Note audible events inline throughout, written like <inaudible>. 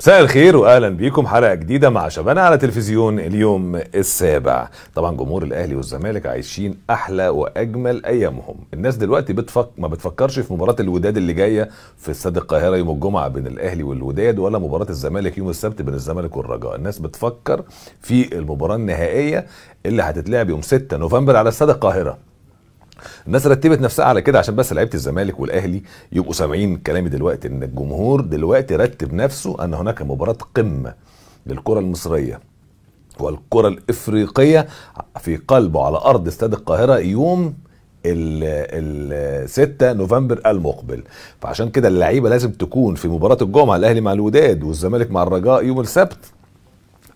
مساء الخير واهلا بيكم حلقه جديده مع شبانه على تلفزيون اليوم السابع طبعا جمهور الاهلي والزمالك عايشين احلى واجمل ايامهم الناس دلوقتي بتفك... ما بتفكرش في مباراه الوداد اللي جايه في استاد القاهره يوم الجمعه بين الاهلي والوداد ولا مباراه الزمالك يوم السبت بين الزمالك والرجاء الناس بتفكر في المباراه النهائيه اللي هتتلعب يوم 6 نوفمبر على استاد القاهره الناس رتبت نفسها على كده عشان بس لعيبه الزمالك والاهلي يبقوا سامعين كلامي دلوقتي ان الجمهور دلوقتي رتب نفسه ان هناك مباراه قمه للكره المصريه والكره الافريقيه في قلبه على ارض استاد القاهره يوم ال 6 نوفمبر المقبل فعشان كده اللعيبه لازم تكون في مباراه الجمعه الاهلي مع الوداد والزمالك مع الرجاء يوم السبت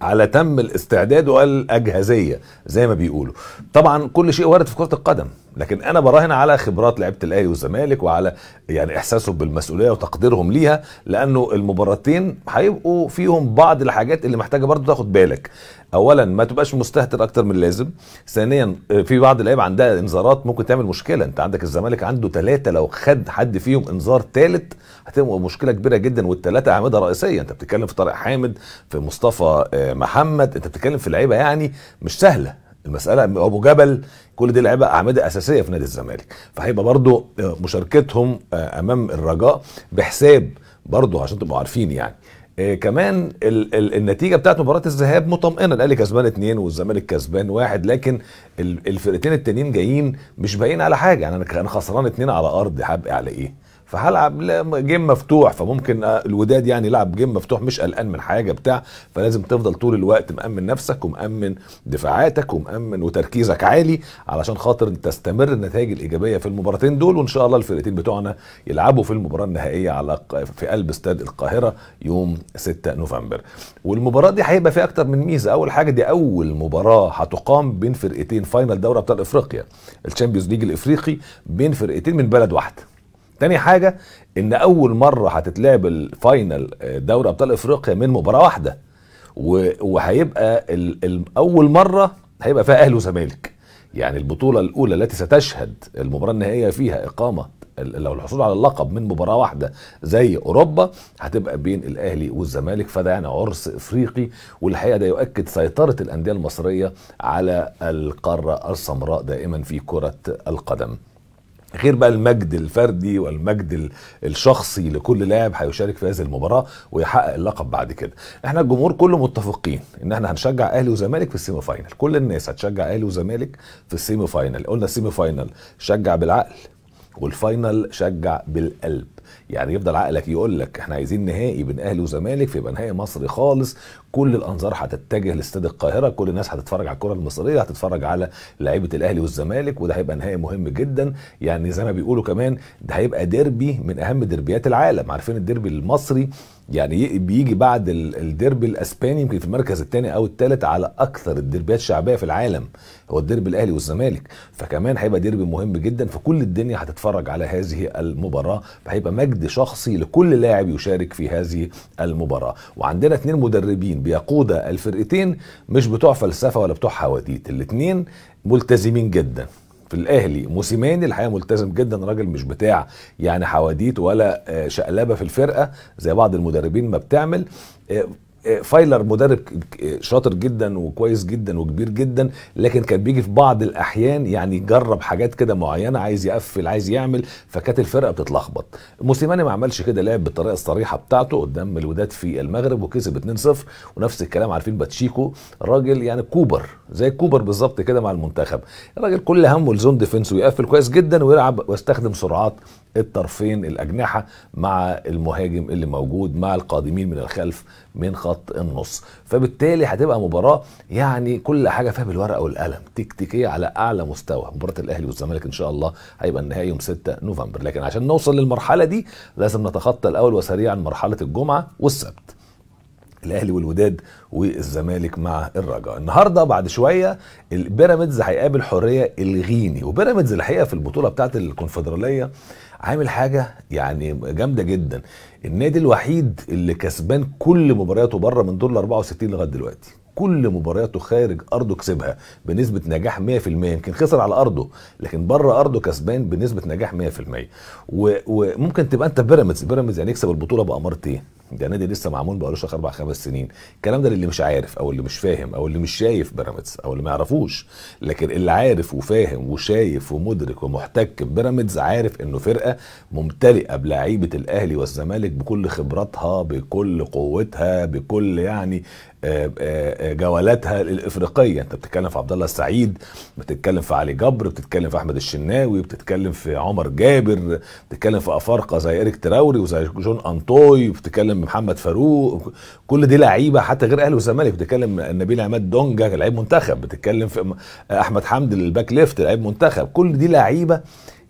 على تم الاستعداد والاجهزيه زي ما بيقولوا طبعا كل شيء وارد في كره القدم لكن انا براهن على خبرات لعيبه الاهلي والزمالك وعلى يعني احساسهم بالمسؤوليه وتقديرهم ليها لانه المباراتين هيبقوا فيهم بعض الحاجات اللي محتاجه برضو تاخد بالك اولا ما تبقاش مستهتر اكتر من اللازم ثانيا آه، في بعض اللعيبه عندها انذارات ممكن تعمل مشكله انت عندك الزمالك عنده ثلاثه لو خد حد فيهم انذار ثالث هتبقى مشكله كبيره جدا والثلاثه اعمده رئيسيه انت بتتكلم في طارق حامد في مصطفى آه، محمد انت بتتكلم في لعيبه يعني مش سهله المساله ابو جبل كل دي لعيبه اعمده اساسيه في نادي الزمالك فهيبقى برضو آه، مشاركتهم امام الرجاء بحساب برضو عشان تبقوا عارفين يعني إيه كمان ال ال النتيجه بتاعت مباراه الذهاب مطمئنه الاهلي كسبان اتنين والزمالك كسبان واحد لكن الفرقتين التانيين جايين مش باين على حاجه يعني انا خسران اتنين على ارض حابقى على ايه فهلعب جيم مفتوح فممكن آه، الوداد يعني لعب جيم مفتوح مش قلقان من حاجه بتاع فلازم تفضل طول الوقت مامن نفسك ومامن دفاعاتك ومامن وتركيزك عالي علشان خاطر تستمر النتائج الايجابيه في المباراتين دول وان شاء الله الفرقتين بتوعنا يلعبوا في المباراه النهائيه على في قلب استاد القاهره يوم 6 نوفمبر والمباراه دي هيبقى فيها اكتر من ميزه اول حاجه دي اول مباراه هتقام بين فرقتين فاينل دوري ابطال افريقيا الشامبيونز ليج الافريقي بين فرقتين من بلد واحده تاني حاجه ان اول مره هتتلعب الفاينل آه، دوري ابطال افريقيا من مباراه واحده وهيبقى اول مره هيبقى فيها اهلي وزمالك يعني البطوله الاولى التي ستشهد المباراه النهائيه فيها اقامه لو الحصول على اللقب من مباراه واحده زي اوروبا هتبقى بين الاهلي والزمالك فده يعني عرس افريقي والحقيقه ده يؤكد سيطره الانديه المصريه على القاره السمراء دائما في كره القدم غير بقى المجد الفردي والمجد الشخصي لكل لاعب هيشارك في هذه المباراه ويحقق اللقب بعد كده احنا الجمهور كله متفقين ان احنا هنشجع اهلي وزمالك في السيمي فاينل كل الناس هتشجع اهلي وزمالك في السيمي فاينل قلنا السيمي فاينل شجع بالعقل والفاينل شجع بالقلب يعني يفضل عقلك يقول لك احنا عايزين نهائي بين اهلي وزمالك فيبقى نهائي مصري خالص كل الانظار هتتجه لاستاد القاهره كل الناس هتتفرج على الكره المصريه هتتفرج على لعيبه الاهلي والزمالك وده هيبقى نهائي مهم جدا يعني زي ما بيقولوا كمان ده هيبقى ديربي من اهم ديربيات العالم عارفين الديربي المصري يعني بيجي بعد الديربي الاسباني يمكن في المركز الثاني او الثالث على اكثر الديربيات شعبيه في العالم هو الديربي الاهلي والزمالك فكمان هيبقى ديربي مهم جدا فكل الدنيا هتتفرج على هذه المباراه فهيبقى مجد شخصي لكل لاعب يشارك في هذه المباراه وعندنا اثنين مدربين بيقودا الفرقتين مش بتوع فلسفه ولا بتوع حواديت الاثنين ملتزمين جدا في الاهلي موسيماني الحقيقه ملتزم جدا راجل مش بتاع يعني حواديت ولا آه، شقلبه في الفرقه زي بعض المدربين ما بتعمل آه، فايلر مدرب شاطر جدا وكويس جدا وكبير جدا لكن كان بيجي في بعض الاحيان يعني جرب حاجات كده معينه عايز يقفل عايز يعمل فكانت الفرقه بتتلخبط موسيماني ما عملش كده لعب بالطريقه الصريحه بتاعته قدام الوداد في المغرب وكسب 2-0 ونفس الكلام عارفين باتشيكو راجل يعني كوبر زي كوبر بالظبط كده مع المنتخب الراجل كل همه الزون ديفنس ويقفل كويس جدا ويلعب ويستخدم سرعات الطرفين الأجنحة مع المهاجم اللي موجود مع القادمين من الخلف من خط النص فبالتالي هتبقى مباراة يعني كل حاجة فيها بالورقة والقلم تكتيكية على أعلى مستوى مباراة الأهلي والزمالك إن شاء الله هيبقى النهائي يوم 6 نوفمبر لكن عشان نوصل للمرحلة دي لازم نتخطى الأول وسريعا مرحلة الجمعة والسبت الاهلي والوداد والزمالك مع الرجاء النهارده بعد شويه البيراميدز هيقابل حريه الغيني وبيراميدز الحقيقه في البطوله بتاعه الكونفدراليه عامل حاجه يعني جامده جدا النادي الوحيد اللي كسبان كل مبارياته بره من دور ال 64 لغايه دلوقتي كل مبارياته خارج ارضه كسبها بنسبه نجاح 100% يمكن خسر على ارضه لكن بره ارضه كسبان بنسبه نجاح 100% وممكن تبقى انت بيراميدز بيراميدز يعني يكسب البطوله بامارتين إيه؟ ده نادي لسه معمول بقالوش اربع خمس سنين الكلام ده للي مش عارف او اللي مش فاهم او اللي مش شايف بيراميدز او اللي ما يعرفوش لكن اللي عارف وفاهم وشايف ومدرك ومحتك بيراميدز عارف انه فرقه ممتلئه بلعيبه الاهلي والزمالك بكل خبراتها بكل قوتها بكل يعني جولاتها الافريقيه انت بتتكلم في عبد الله السعيد بتتكلم في علي جبر بتتكلم في احمد الشناوي بتتكلم في عمر جابر بتتكلم في افارقه زي ايريك تراوري وزي جون انطوي بتتكلم محمد فاروق كل دي لعيبه حتى غير اهلي والزمالك بتتكلم نبيل عماد دونجا لعيب منتخب بتتكلم في احمد حمدي الباك ليفت لعيب منتخب كل دي لعيبه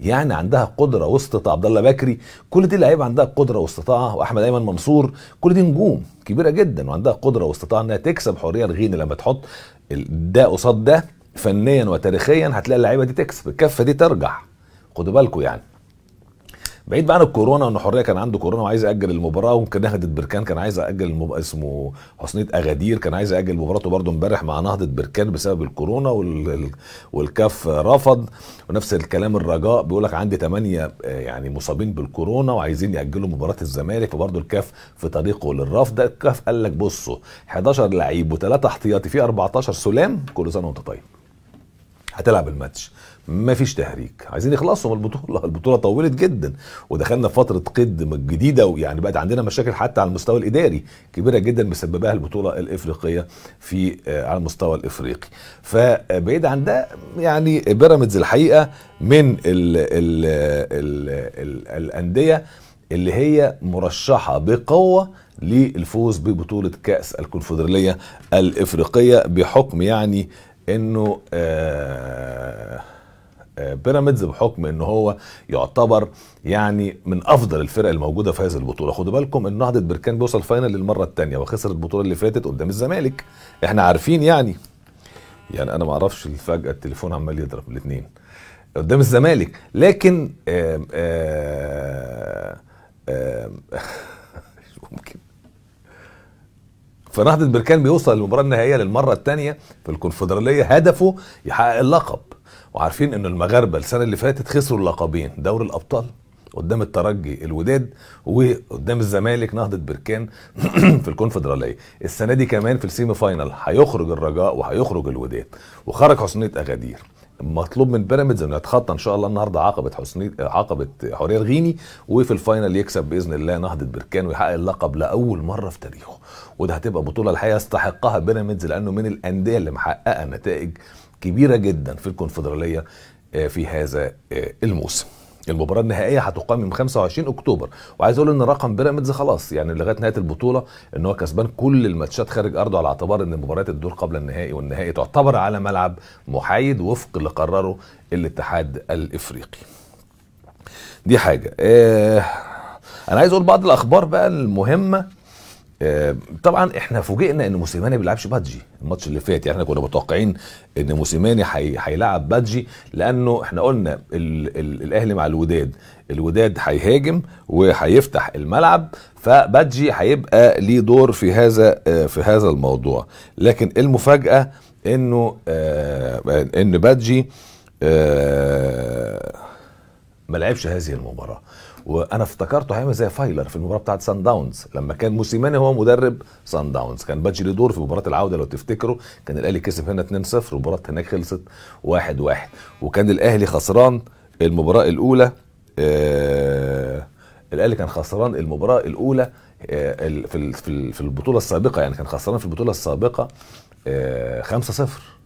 يعني عندها قدره واستطاعه عبد الله بكري كل دي لعيبه عندها قدره واستطاعه واحمد ايمن منصور كل دي نجوم كبيره جدا وعندها قدره واستطاعه انها تكسب حريه الغين لما تحط ده قصاد ده فنيا وتاريخيا هتلاقي اللعيبه دي تكسب الكفه دي ترجع خدوا بالكم يعني بعيد بقى عن الكورونا ان حريه كان عنده كورونا وعايز ياجل المباراه وممكن نهضه بركان كان عايز ياجل المب... اسمه حسنيه اغادير كان عايز ياجل مباراته برده امبارح مع نهضه بركان بسبب الكورونا وال... والكاف رفض ونفس الكلام الرجاء بيقول لك عندي ثمانيه آه، يعني مصابين بالكورونا وعايزين ياجلوا مباراه الزمالك فبرده الكاف في طريقه للرفض الكاف قال لك بصوا 11 لعيب وثلاثه احتياطي في 14 سلام كل سنه وانت طيب هتلعب الماتش ما فيش تهريج عايزين يخلصوا من البطوله <laughs> البطوله طولت جدا ودخلنا في فتره قد جديده ويعني بقت عندنا مشاكل حتى على المستوى الاداري كبيره جدا مسببها البطوله الافريقيه في آه، على المستوى الافريقي فبعيد عن ده يعني بيراميدز الحقيقه من ال ال الـ الـ الانديه اللي هي مرشحه بقوه للفوز ببطوله كاس الكونفدراليه الافريقيه بحكم يعني انه آه بيراميدز بحكم ان هو يعتبر يعني من افضل الفرق الموجوده في هذه البطوله خدوا بالكم ان نهضه بركان بيوصل فاينل للمره الثانيه وخسر البطوله اللي فاتت قدام الزمالك احنا عارفين يعني يعني انا ما اعرفش فجاه التليفون عمال يضرب الاثنين قدام الزمالك لكن مش <laughs> ممكن فنهضه بركان بيوصل للمباراه النهائيه للمره الثانيه في الكونفدراليه هدفه يحقق اللقب وعارفين ان المغاربه السنه اللي فاتت خسروا اللقبين دوري الابطال قدام الترجي الوداد وقدام الزمالك نهضه بركان <clears throat> في الكونفدراليه السنه دي كمان في السيمي فاينل هيخرج الرجاء وهيخرج الوداد وخرج حسنيه اغادير مطلوب من بيراميدز انه يتخطى ان شاء الله النهارده عقبه حسني عقبه حوريه الغيني وفي الفاينل يكسب باذن الله نهضه بركان ويحقق اللقب لاول مره في تاريخه وده هتبقى بطوله الحقيقه يستحقها بيراميدز لانه من الانديه اللي محققه نتائج كبيره جدا في الكونفدراليه آه، في هذا آه، الموسم المباراة النهائية هتقام من 25 اكتوبر وعايز اقول ان رقم بيراميدز خلاص يعني لغاية نهاية البطولة ان هو كسبان كل الماتشات خارج ارضه على اعتبار ان مباريات الدور قبل النهائي والنهائي تعتبر على ملعب محايد وفق اللي قرره الاتحاد الافريقي. دي حاجة. آه انا عايز اقول بعض الاخبار بقى المهمة آه، طبعا احنا فوجئنا ان موسيماني ما بيلعبش بادجي الماتش اللي فات يعني احنا كنا متوقعين ان موسيماني هيلعب بادجي لانه احنا قلنا ال ال الاهلي مع الوداد الوداد هيهاجم وهيفتح الملعب فبادجي هيبقى ليه دور في هذا آه، في هذا الموضوع لكن المفاجاه انه آه، ان بادجي ما لعبش هذه المباراه وانا افتكرته هيعمل زي فايلر في المباراه بتاعه سان داونز لما كان موسيماني هو مدرب سان داونز كان بادجي دور في مباراه العوده لو تفتكروا كان الاهلي كسب هنا 2-0 والمباراه هناك خلصت 1-1 وكان الاهلي خسران المباراه الاولى آه الاهلي كان خسران المباراه الاولى آه في في البطوله السابقه يعني كان خسران في البطوله السابقه 5-0 آه،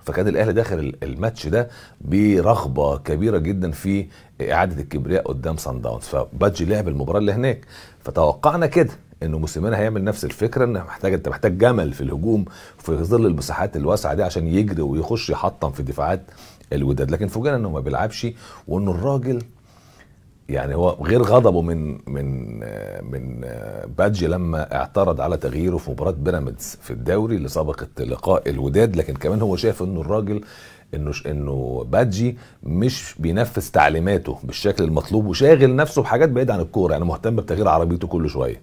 فكان الاهلي داخل الماتش ده برغبه كبيره جدا في اعاده الكبرياء قدام سان داونز فبادجي لعب المباراه اللي هناك فتوقعنا كده انه موسيماني هيعمل نفس الفكره ان محتاج انت محتاج جمل في الهجوم في ظل المساحات الواسعه دي عشان يجري ويخش يحطم في دفاعات الوداد لكن فوجئنا انه ما بيلعبش وانه الراجل يعني هو غير غضبه من من من بادجي لما اعترض على تغييره في مباراه بيراميدز في الدوري اللي سبقت لقاء الوداد لكن كمان هو شايف انه الراجل انه انه بادجي مش بينفذ تعليماته بالشكل المطلوب وشاغل نفسه بحاجات بعيده عن الكوره يعني مهتم بتغيير عربيته كل شويه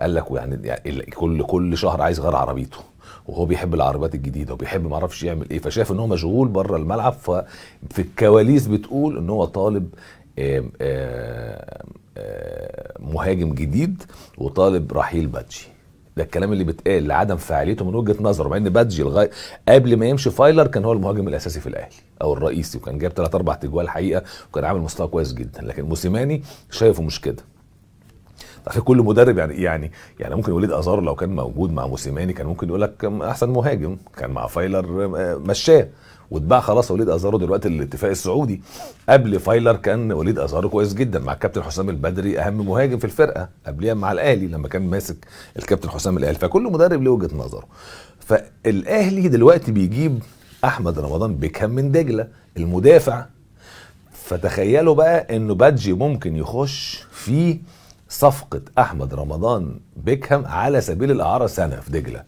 قال لك يعني, يعني كل كل شهر عايز غير عربيته وهو بيحب العربيات الجديده وبيحب ما اعرفش يعمل ايه فشاف ان هو مشغول بره الملعب ففي الكواليس بتقول ان هو طالب مهاجم جديد وطالب رحيل بادجي ده الكلام اللي بيتقال لعدم فاعليته من وجهه نظره مع ان باتجي لغايه قبل ما يمشي فايلر كان هو المهاجم الاساسي في الاهلي او الرئيسي وكان جاب ثلاث اربع تجوال حقيقه وكان عامل مستوى كويس جدا لكن موسيماني شايفه مش كده اخي كل مدرب يعني يعني يعني ممكن وليد ازارو لو كان موجود مع موسيماني كان ممكن يقول لك احسن مهاجم كان مع فايلر آه، مشاه واتباع خلاص وليد ازارو دلوقتي الاتفاق السعودي قبل فايلر كان وليد ازارو كويس جدا مع الكابتن حسام البدري اهم مهاجم في الفرقه قبليها مع الاهلي لما كان ماسك الكابتن حسام الاهلي فكل مدرب له وجهه نظره فالاهلي دلوقتي بيجيب احمد رمضان بكم من دجله المدافع فتخيلوا بقى انه بادجي ممكن يخش في صفقه احمد رمضان بيكهام على سبيل الاعاره سنه في دجله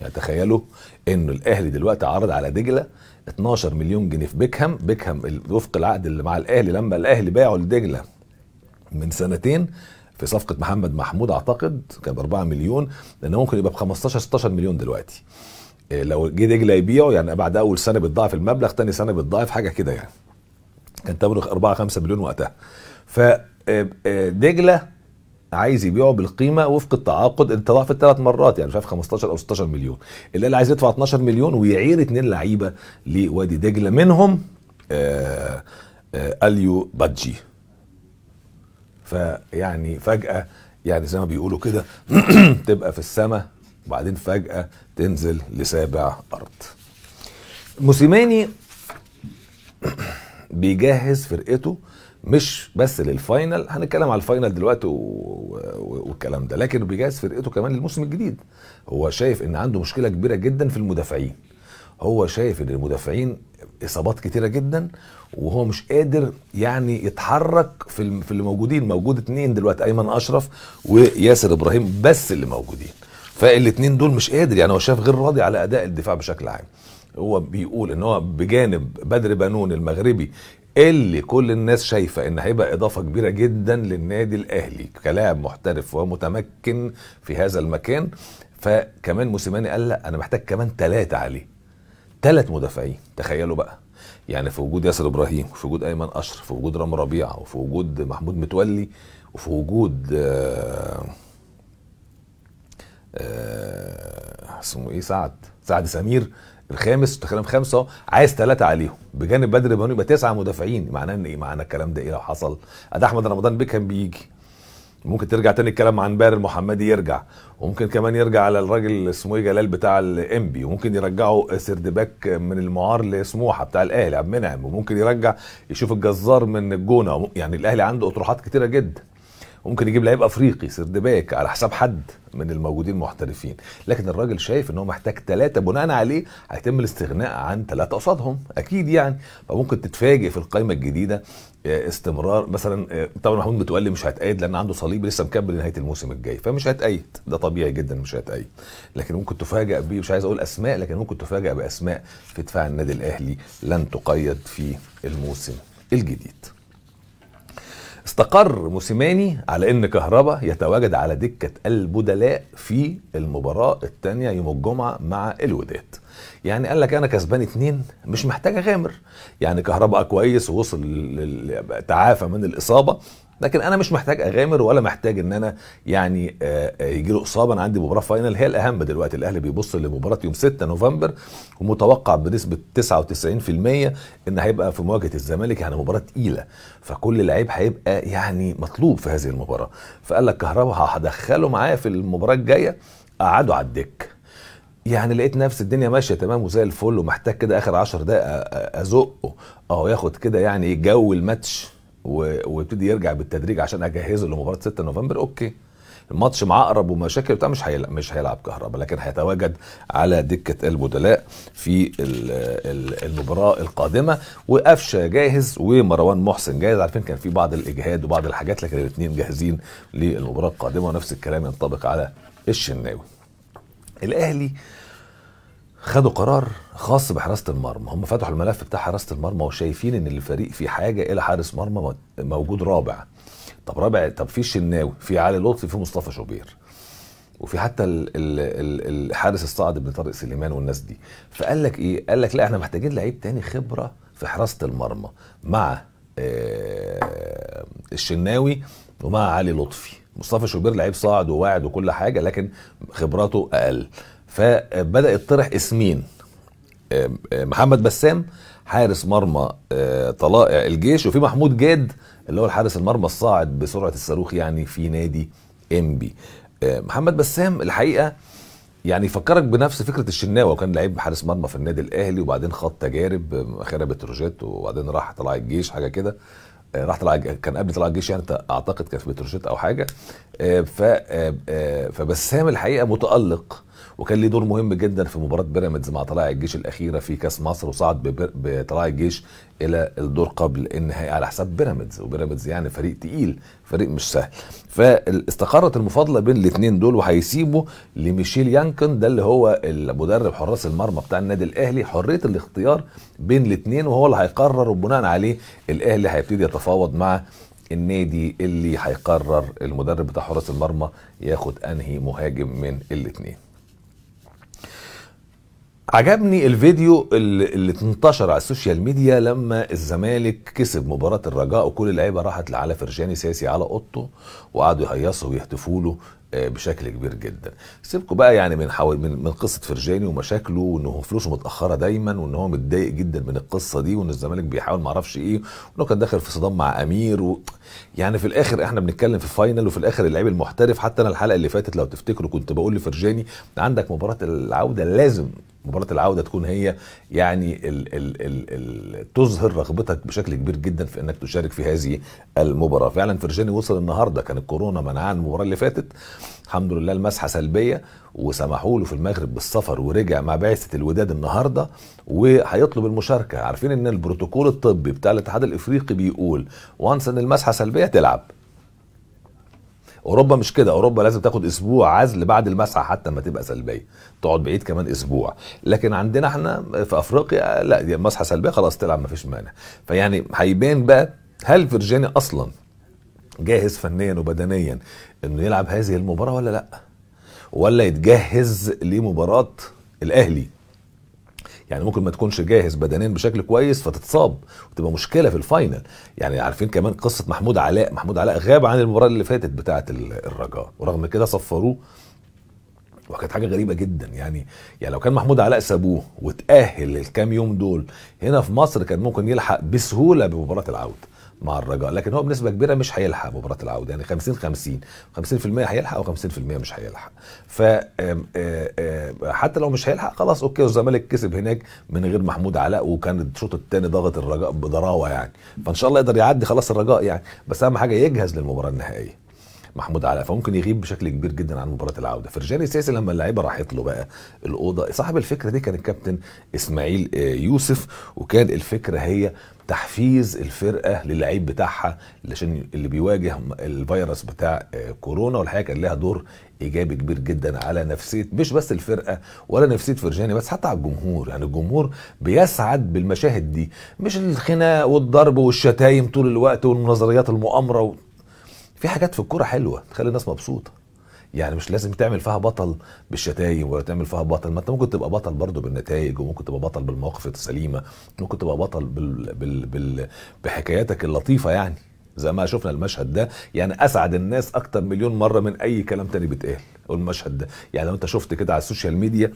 يعني تخيلوا إن الاهلي دلوقتي عرض على دجله 12 مليون جنيه في بيكهام بيكهام وفق العقد اللي مع الاهلي لما الاهلي باعه لدجله من سنتين في صفقه محمد محمود اعتقد كان ب 4 مليون لان ممكن يبقى ب 15 16 مليون دلوقتي آه، لو جه دجله يبيعه يعني بعد اول سنه بتضاعف المبلغ ثاني سنه بتضاعف حاجه كده يعني كان تمره 4 5 مليون وقتها ف دجله عايز يبيعه بالقيمه وفق التعاقد انت ضعف الثلاث مرات يعني مش عارف 15 او 16 مليون الاهلي عايز يدفع 12 مليون ويعير اثنين لعيبه لوادي دجله منهم آه، آه، اليو بادجي فيعني فجاه يعني زي ما بيقولوا كده <clears throat> تبقى في السماء وبعدين فجاه تنزل لسابع ارض موسيماني <clears throat> بيجهز فرقته مش بس للفاينل هنتكلم على الفاينل دلوقتي والكلام ده لكن بيجهز فرقته كمان للموسم الجديد هو شايف ان عنده مشكله كبيره جدا في المدافعين هو شايف ان المدافعين اصابات كتيره جدا وهو مش قادر يعني يتحرك في في اللي موجودين موجود اتنين دلوقتي ايمن اشرف وياسر ابراهيم بس اللي موجودين فالاتنين دول مش قادر يعني هو شايف غير راضي على اداء الدفاع بشكل عام هو بيقول ان هو بجانب بدر بنون المغربي اللي كل الناس شايفه ان هيبقى اضافه كبيره جدا للنادي الاهلي كلاعب محترف ومتمكن في هذا المكان فكمان موسيماني قال لا انا محتاج كمان ثلاثه عليه ثلاث مدافعين تخيلوا بقى يعني في وجود ياسر ابراهيم وفي وجود ايمن اشرف وفي وجود رام ربيعه وفي وجود محمود متولي وفي وجود آه، آه، اسمه ايه سعد سعد سمير الخامس تخليهم خمسه عايز ثلاثه عليهم بجانب بدر بانو يبقى تسعه مدافعين معناه ان ايه معنى الكلام ده ايه لو حصل ادي احمد رمضان بيكهام بيجي ممكن ترجع تاني الكلام عن بارر المحمدي يرجع وممكن كمان يرجع على الراجل اسمه ايه جلال بتاع الانبي وممكن يرجعه سردباك من المعار لسموحه بتاع الاهلي عبد المنعم وممكن يرجع يشوف الجزار من الجونه يعني الاهلي عنده اطروحات كتيره جدا وممكن يجيب لعيب افريقي سرد باك على حساب حد من الموجودين المحترفين لكن الراجل شايف ان هو محتاج ثلاثه بناء عليه هيتم الاستغناء عن ثلاثه قصادهم اكيد يعني فممكن تتفاجئ في القائمه الجديده آه، استمرار مثلا آه، طبعا محمود متولي مش هيتقيد لان عنده صليب لسه مكمل نهايه الموسم الجاي فمش هيتقيد ده طبيعي جدا مش هيتقيد لكن ممكن تفاجئ بيه مش عايز اقول اسماء لكن ممكن تفاجئ باسماء في دفاع النادي الاهلي لن تقيد في الموسم الجديد استقر موسيماني على ان كهربا يتواجد على دكه البدلاء في المباراه الثانيه يوم الجمعه مع الوداد يعني قال لك انا كسبان اتنين مش محتاج اغامر يعني كهربا كويس ووصل تعافى من الاصابه لكن انا مش محتاج اغامر ولا محتاج ان انا يعني آه، آه، يجي له اصابه انا عندي مباراه فاينل هي الاهم دلوقتي الاهلي بيبص لمباراه يوم 6 نوفمبر ومتوقع بنسبه 99% ان هيبقى في مواجهه الزمالك يعني مباراه تقيله فكل لعيب هيبقى يعني مطلوب في هذه المباراه فقال لك كهربا هدخله معايا في المباراه الجايه قعده على الدك يعني لقيت نفس الدنيا ماشيه تمام وزي الفل ومحتاج كده اخر 10 دقائق ازقه اهو ياخد كده يعني جو الماتش ويبتدي يرجع بالتدريج عشان اجهزه لمباراه 6 نوفمبر اوكي الماتش مع اقرب ومشاكل بتاع مش هيلعب مش هيلعب كهربا لكن هيتواجد على دكه البدلاء في المباراه القادمه وقفشه جاهز ومروان محسن جاهز عارفين كان في بعض الاجهاد وبعض الحاجات لكن الاثنين جاهزين للمباراه القادمه ونفس الكلام ينطبق على الشناوي الاهلي خدوا قرار خاص بحراسه المرمى هم فتحوا الملف بتاع حراسه المرمى وشايفين ان الفريق في حاجه الى حارس مرمى موجود رابع طب رابع طب في الشناوي في علي لطفي في مصطفى شوبير وفي حتى الحارس الصاعد ابن طارق سليمان والناس دي فقال لك ايه قال لك لا احنا محتاجين لعيب تاني خبره في حراسه المرمى مع آه الشناوي ومع علي لطفي مصطفى شوبير لعيب صاعد وواعد وكل حاجه لكن خبراته اقل فبدا يطرح اسمين آه، آه، محمد بسام حارس مرمى آه، طلائع الجيش وفي محمود جاد اللي هو الحارس المرمى الصاعد بسرعه الصاروخ يعني في نادي انبي محمد بسام الحقيقه يعني يفكرك بنفس فكره الشناوه وكان لعيب حارس مرمى في النادي الاهلي وبعدين خاض تجارب اخرها بتروجيت وبعدين راح طلع الجيش حاجه كده راح طلع كان قبل طلع الجيش يعني اعتقد كان في بتروجيت او حاجه ف فبسام الحقيقه متالق وكان ليه دور مهم جدا في مباراه بيراميدز مع طلائع الجيش الاخيره في كاس مصر وصعد بطلائع الجيش الى الدور قبل النهائي على حساب بيراميدز وبيراميدز يعني فريق تقيل فريق مش سهل فاستقرت المفاضله بين الاثنين دول وهيسيبوا لميشيل يانكن ده اللي هو المدرب حراس المرمى بتاع النادي الاهلي حريه الاختيار بين الاثنين وهو اللي هيقرر وبناء عليه الاهلي هيبتدي يتفاوض مع النادي اللي هيقرر المدرب بتاع حراس المرمى ياخد انهي مهاجم من الاثنين عجبني الفيديو اللي انتشر على السوشيال ميديا لما الزمالك كسب مباراه الرجاء وكل اللعيبه راحت لعلى فرجاني ساسي على اوضته وقعدوا يهيصوا ويهتفوا له آه، بشكل كبير جدا سيبكم بقى يعني من حو... من, من قصه فرجاني ومشاكله وانه فلوسه متاخره دايما وان هو متضايق جدا من القصه دي وان الزمالك بيحاول معرفش ايه وانه كان داخل في صدام مع امير و... يعني في الاخر احنا بنتكلم في فاينل وفي الاخر اللعيب المحترف حتى انا الحلقه اللي فاتت لو تفتكروا كنت بقول لفرجاني عندك مباراه العوده لازم مباراة العودة تكون هي يعني ال ال ال الـ تظهر رغبتك بشكل كبير جدا في انك تشارك في هذه المباراة، فعلا فرجاني وصل النهارده كان الكورونا منعاه المباراة اللي فاتت الحمد لله المسحة سلبية وسمحوا له في المغرب بالسفر ورجع مع بعثة الوداد النهارده وهيطلب المشاركة، عارفين ان البروتوكول الطبي بتاع الاتحاد الافريقي بيقول وانس ان المسحة سلبية تلعب اوروبا مش كده اوروبا لازم تاخد اسبوع عزل بعد المسعى حتى ما تبقى سلبيه تقعد بعيد كمان اسبوع لكن عندنا احنا في افريقيا لا دي مسحه سلبيه خلاص تلعب ما فيش مانع فيعني هيبان بقى هل فيرجيني اصلا جاهز فنيا وبدنيا انه يلعب هذه المباراه ولا لا ولا يتجهز لمباراه الاهلي يعني ممكن ما تكونش جاهز بدنيا بشكل كويس فتتصاب وتبقى مشكله في الفاينل يعني عارفين كمان قصه محمود علاء محمود علاء غاب عن المباراه اللي فاتت بتاعه الرجاء ورغم كده صفروه وكانت حاجه غريبه جدا يعني يعني لو كان محمود علاء سابوه وتاهل الكام يوم دول هنا في مصر كان ممكن يلحق بسهوله بمباراه العوده مع الرجاء لكن هو بنسبه كبيره مش هيلحق مباراه العوده يعني 50 50 50% هيلحق و50% مش هيلحق ف حتى لو مش هيلحق خلاص اوكي والزمالك كسب هناك من غير محمود علاء وكان الشوط الثاني ضغط الرجاء بضراوه يعني فان شاء الله يقدر يعدي خلاص الرجاء يعني بس اهم حاجه يجهز للمباراه النهائيه محمود علاء فممكن يغيب بشكل كبير جدا عن مباراه العوده فرجاني سياسي لما اللعيبه راحت له بقى الاوضه صاحب الفكره دي كان الكابتن اسماعيل آه، يوسف وكان الفكره هي تحفيز الفرقه للعيب بتاعها عشان اللي بيواجه الفيروس بتاع آه، كورونا والحقيقه كان لها دور ايجابي كبير جدا على نفسيه مش بس الفرقه ولا نفسيه فرجاني بس حتى على الجمهور يعني الجمهور بيسعد بالمشاهد دي مش الخناق والضرب والشتايم طول الوقت والنظريات المؤامره و... في حاجات في الكوره حلوه تخلي الناس مبسوطه يعني مش لازم تعمل فيها بطل بالشتايم ولا تعمل فيها بطل ما انت ممكن تبقى بطل برضه بالنتائج وممكن تبقى بطل بالمواقف السليمه ممكن تبقى بطل بال... بال... بال... بحكاياتك اللطيفه يعني زي ما شفنا المشهد ده يعني اسعد الناس اكتر مليون مره من اي كلام تاني بيتقال المشهد ده يعني لو انت شفت كده على السوشيال ميديا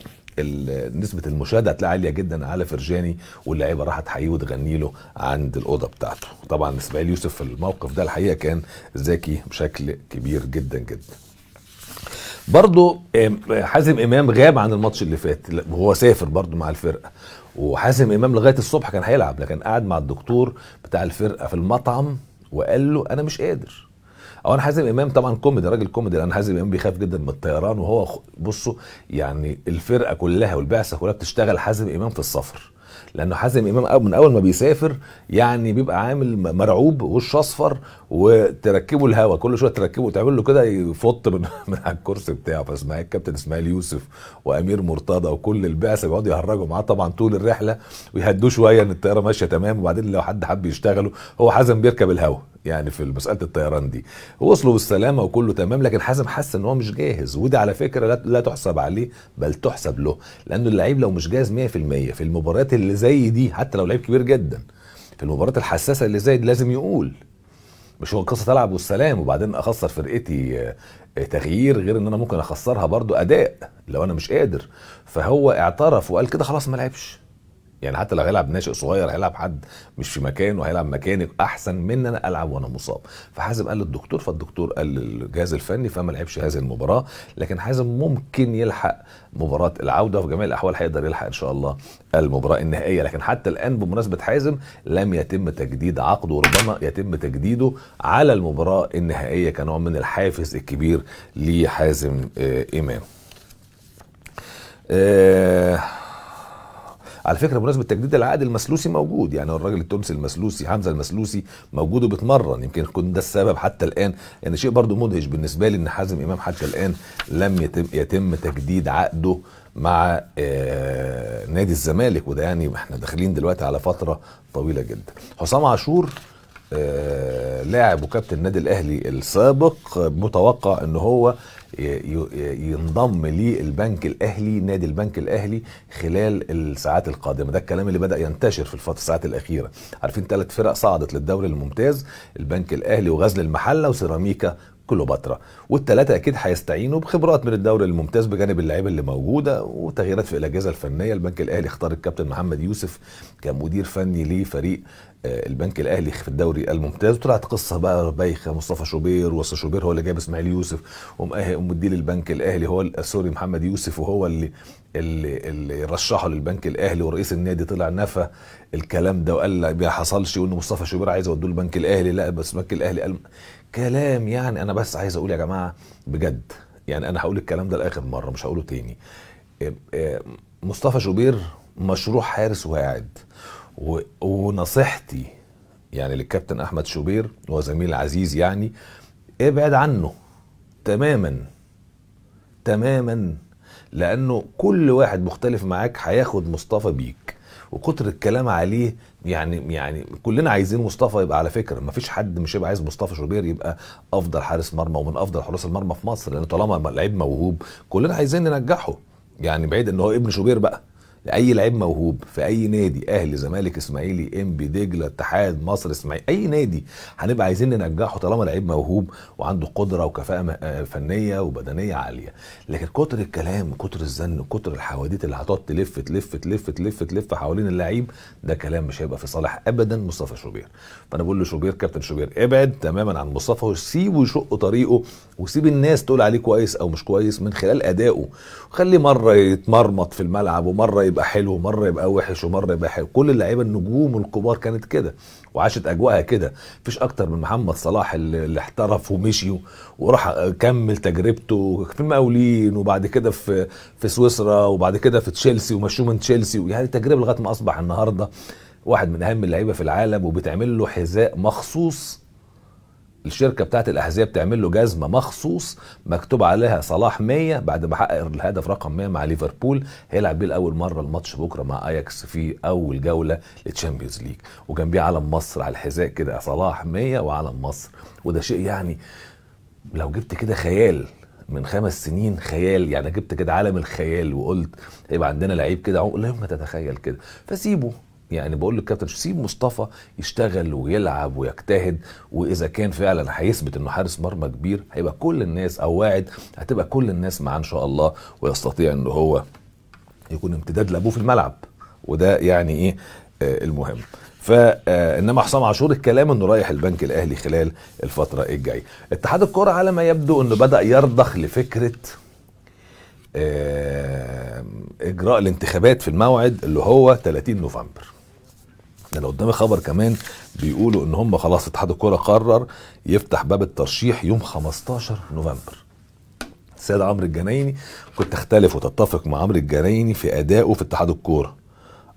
نسبه المشاهده هتلاقي عاليه جدا على فرجاني واللعيبه راحت تحييه وتغني له عند الاوضه بتاعته طبعا اسماعيل يوسف في الموقف ده الحقيقه كان ذكي بشكل كبير جدا جدا برضه حازم امام غاب عن الماتش اللي فات وهو سافر برضه مع الفرقه وحازم امام لغايه الصبح كان هيلعب لكن قعد مع الدكتور بتاع الفرقه في المطعم وقال له انا مش قادر او انا حازم امام طبعا كوميدي راجل كوميدي لان حازم امام بيخاف جدا من الطيران وهو بصوا يعني الفرقه كلها والبعثه كلها بتشتغل حازم امام في السفر لانه حازم امام من اول ما بيسافر يعني بيبقى عامل مرعوب وش اصفر وتركبه الهوا كل شويه تركبه تعمل له كده يفط من, <laughs> من على الكرسي بتاعه فاسماعيل الكابتن اسماعيل يوسف وامير مرتضى وكل البعثه بيقعدوا يهرجوا معاه طبعا طول الرحله ويهدوه شويه ان الطياره ماشيه تمام وبعدين لو حد حب يشتغله هو حازم بيركب الهوا يعني في مساله الطيران دي وصلوا بالسلامه وكله تمام لكن حازم حس ان هو مش جاهز وده على فكره لا, تحسب عليه بل تحسب له لانه اللعيب لو مش جاهز 100% في المباريات اللي زي دي حتى لو لعيب كبير جدا في المباريات الحساسه اللي زي دي لازم يقول مش هو القصه تلعب والسلام وبعدين اخسر فرقتي آه، آه، تغيير غير ان انا ممكن اخسرها برضو اداء لو انا مش قادر فهو اعترف وقال كده خلاص ما لعبش يعني حتى لو هيلعب ناشئ صغير هيلعب حد مش في مكانه هيلعب مكاني احسن من انا العب وانا مصاب فحازم قال للدكتور فالدكتور قال للجهاز الفني فما لعبش هذه المباراه لكن حازم ممكن يلحق مباراه العوده وفي جميع الاحوال هيقدر يلحق ان شاء الله المباراه النهائيه لكن حتى الان بمناسبه حازم لم يتم تجديد عقده وربما يتم تجديده على المباراه النهائيه كنوع من الحافز الكبير لحازم امام آه على فكره بمناسبه تجديد العقد المسلوسي موجود يعني الراجل التونسي المسلوسي حمزه المسلوسي موجود وبيتمرن يمكن يكون ده السبب حتى الان يعني شيء برضه مدهش بالنسبه لي ان حازم امام حتى الان لم يتم يتم تجديد عقده مع آه نادي الزمالك وده يعني احنا داخلين دلوقتي على فتره طويله جدا حسام عاشور آه لاعب وكابتن النادي الاهلي السابق متوقع ان هو ينضم للبنك الاهلي نادي البنك الاهلي خلال الساعات القادمه ده الكلام اللي بدا ينتشر في الفتره الساعات الاخيره عارفين ثلاث فرق صعدت للدوري الممتاز البنك الاهلي وغزل المحله وسيراميكا كليوباترا والثلاثه اكيد هيستعينوا بخبرات من الدوري الممتاز بجانب اللعيبه اللي موجوده وتغييرات في الاجهزه الفنيه البنك الاهلي اختار الكابتن محمد يوسف كمدير فني لفريق آه، البنك الاهلي في الدوري الممتاز وطلعت قصه بقى بايخه مصطفى شوبير وصل شوبير هو اللي جايب اسماعيل يوسف ومدير البنك الاهلي هو آه، سوري محمد يوسف وهو اللي اللي, اللي رشحه للبنك الاهلي ورئيس النادي طلع نفى الكلام ده وقال ما حصلش وان مصطفى شوبير عايز يودوه البنك الاهلي لا بس البنك الاهلي قال كلام يعني انا بس عايز اقول يا جماعه بجد يعني انا هقول الكلام ده لاخر مره مش هقوله تاني آه، آه، مصطفى شوبير مشروع حارس واعد ونصيحتي يعني للكابتن احمد شوبير هو زميل عزيز يعني ابعد عنه تماما تماما لانه كل واحد مختلف معاك هياخد مصطفى بيك وكتر الكلام عليه يعني يعني كلنا عايزين مصطفى يبقى على فكره ما فيش حد مش هيبقى عايز مصطفى شوبير يبقى افضل حارس مرمى ومن افضل حراس المرمى في مصر لان طالما لعيب موهوب كلنا عايزين ننجحه يعني بعيد ان هو ابن شوبير بقى لاي لعيب موهوب في اي نادي اهلي زمالك اسماعيلي انبي دجله اتحاد مصر اسماعيلي اي نادي هنبقى عايزين ننجحه طالما لعيب موهوب وعنده قدره وكفاءه آه، فنيه وبدنيه عاليه لكن كتر الكلام كتر الزن كتر الحواديت اللي هتقعد تلف تلف تلف تلف تلف حوالين اللعيب ده كلام مش هيبقى في صالح ابدا مصطفى شوبير فانا بقول لشوبير كابتن شوبير ابعد تماما عن مصطفى وسيبه يشق طريقه وسيب الناس تقول عليه كويس او مش كويس من خلال ادائه خليه مره يتمرمط في الملعب ومره يبقى حلو ومره يبقى وحش ومره يبقى حلو كل اللعيبه النجوم الكبار كانت كده وعاشت اجواءها كده مفيش اكتر من محمد صلاح اللي احترف ومشي وراح كمل تجربته في المقاولين وبعد كده في في سويسرا وبعد كده في تشيلسي ومشوه من تشيلسي يعني تجربه لغايه ما اصبح النهارده واحد من اهم اللعيبه في العالم وبتعمل له حذاء مخصوص الشركه بتاعت الاحذيه بتعمل له جزمه مخصوص مكتوب عليها صلاح 100 بعد ما حقق الهدف رقم 100 مع ليفربول هيلعب بيه لاول مره الماتش بكره مع اياكس في اول جوله للتشامبيونز ليج وجنبيه علم مصر على الحذاء كده صلاح 100 وعلم مصر وده شيء يعني لو جبت كده خيال من خمس سنين خيال يعني جبت كده عالم الخيال وقلت هيبقى عندنا لعيب كده عقله ما تتخيل كده فسيبه يعني بقول للكابتن سيب مصطفى يشتغل ويلعب ويجتهد واذا كان فعلا هيثبت انه حارس مرمى كبير هيبقى كل الناس او واعد هتبقى كل الناس معاه ان شاء الله ويستطيع ان هو يكون امتداد لابوه في الملعب وده يعني ايه آه المهم فانما آه، حسام عاشور الكلام انه رايح البنك الاهلي خلال الفتره الجايه اتحاد الكره على ما يبدو انه بدا يرضخ لفكره آه، اجراء الانتخابات في الموعد اللي هو 30 نوفمبر ده انا قدامي خبر كمان بيقولوا ان هم خلاص اتحاد الكوره قرر يفتح باب الترشيح يوم 15 نوفمبر السيد عمرو الجنايني كنت تختلف وتتفق مع عمرو الجنايني في ادائه في اتحاد الكوره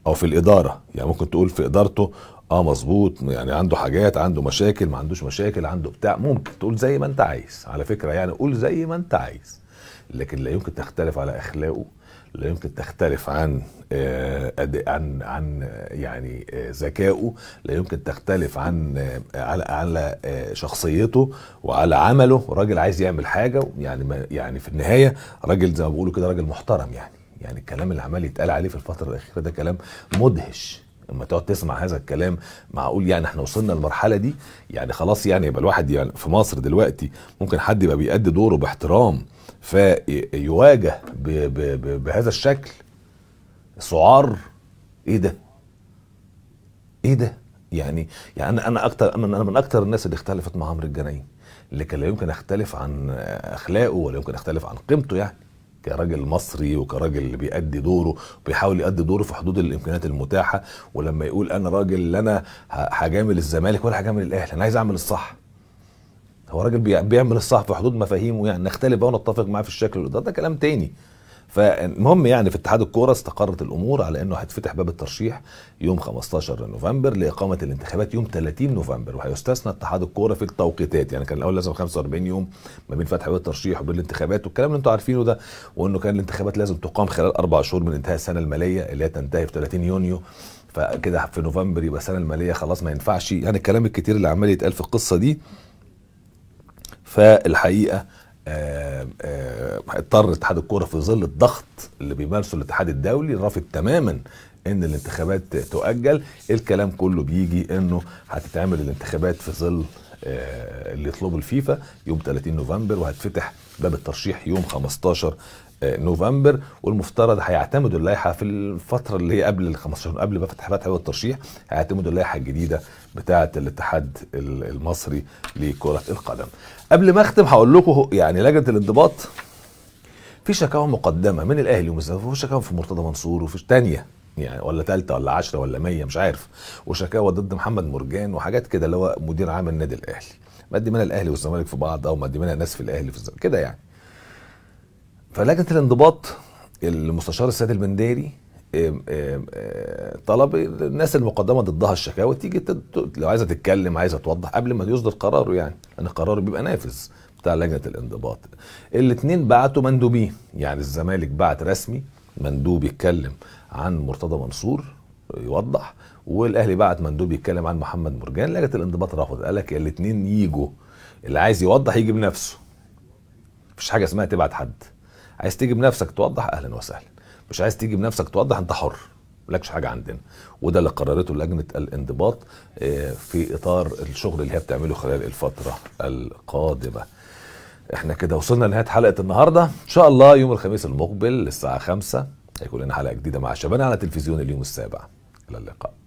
او في الاداره يعني ممكن تقول في ادارته اه مظبوط يعني عنده حاجات عنده مشاكل ما عندوش مشاكل عنده بتاع ممكن تقول زي ما انت عايز على فكره يعني قول زي ما انت عايز لكن لا يمكن تختلف على اخلاقه لا يمكن تختلف عن آه، عن عن يعني آه، ذكائه لا يمكن تختلف عن آه، على على شخصيته وعلى عمله راجل عايز يعمل حاجه يعني يعني في النهايه راجل زي ما بيقولوا كده راجل محترم يعني يعني الكلام اللي عمال يتقال عليه في الفتره الاخيره ده كلام مدهش لما تقعد تسمع هذا الكلام معقول يعني احنا وصلنا للمرحله دي يعني خلاص يعني يبقى الواحد يعني في مصر دلوقتي ممكن حد يبقى بيأدي دوره باحترام فيواجه بهذا الشكل سعار ايه ده؟ ايه ده؟ يعني يعني انا اكتر انا من اكتر الناس اللي اختلفت مع عمرو الجنايني اللي كان لا يمكن اختلف عن اخلاقه ولا يمكن اختلف عن قيمته يعني كراجل مصري وكراجل بيأدي دوره بيحاول يأدي دوره في حدود الامكانيات المتاحه ولما يقول انا راجل انا هجامل الزمالك ولا هجامل الاهلي انا عايز اعمل الصح هو راجل بيعمل الصح في حدود مفاهيمه يعني نختلف بقى ونتفق معاه في الشكل ده, ده كلام تاني فالمهم يعني في اتحاد الكوره استقرت الامور على انه هيتفتح باب الترشيح يوم 15 نوفمبر لاقامه الانتخابات يوم 30 نوفمبر وهيستثنى اتحاد الكوره في التوقيتات يعني كان الاول لازم 45 يوم ما بين فتح باب الترشيح وبين الانتخابات والكلام اللي انتم عارفينه ده وانه كان الانتخابات لازم تقام خلال اربع شهور من انتهاء السنه الماليه اللي هي تنتهي في 30 يونيو فكده في نوفمبر يبقى السنه الماليه خلاص ما ينفعش يعني الكلام الكتير اللي عمال يتقال في القصه دي فالحقيقه آه، آه، اضطر اتحاد الكوره في ظل الضغط اللي بيمارسه الاتحاد الدولي رافض تماما ان الانتخابات تؤجل الكلام كله بيجي انه هتتعمل الانتخابات في ظل آه، اللي يطلبه الفيفا يوم 30 نوفمبر وهتفتح باب الترشيح يوم 15 نوفمبر والمفترض هيعتمدوا اللائحه في الفتره اللي هي قبل ال 15 قبل ما فتح فتح الترشيح هيعتمدوا اللائحه الجديده بتاعه الاتحاد المصري لكره القدم. قبل ما اختم هقول لكم يعني لجنه الانضباط في شكاوى مقدمه من الاهلي ومستفيد وفي شكاوى في مرتضى منصور وفي ثانيه يعني ولا ثالثه ولا 10 ولا 100 مش عارف وشكاوى ضد محمد مرجان وحاجات كده اللي هو مدير عام النادي الاهلي مقدمينها الاهلي والزمالك في بعض او مقدمينها ناس في الاهلي في الزمالك كده يعني فلجنه الانضباط المستشار السيد المنداري طلب الناس المقدمه ضدها الشكاوى تيجي تد... لو عايزه تتكلم عايزه توضح قبل ما يصدر قراره يعني لان قراره بيبقى نافذ بتاع لجنه الانضباط الاثنين بعتوا مندوبين يعني الزمالك بعت رسمي مندوب يتكلم عن مرتضى منصور يوضح والاهلي بعت مندوب يتكلم عن محمد مرجان لجنه الانضباط رفضت قال لك الاثنين يجوا اللي عايز يوضح يجي بنفسه مفيش حاجه اسمها تبعت حد عايز تيجي بنفسك توضح اهلا وسهلا مش عايز تيجي بنفسك توضح انت حر مالكش حاجه عندنا وده اللي قررته لجنه الانضباط آه، في اطار الشغل اللي هي بتعمله خلال الفتره القادمه احنا كده وصلنا لنهايه حلقه النهارده ان شاء الله يوم الخميس المقبل الساعه 5 هيكون لنا حلقه جديده مع الشباب على تلفزيون اليوم السابع الى اللقاء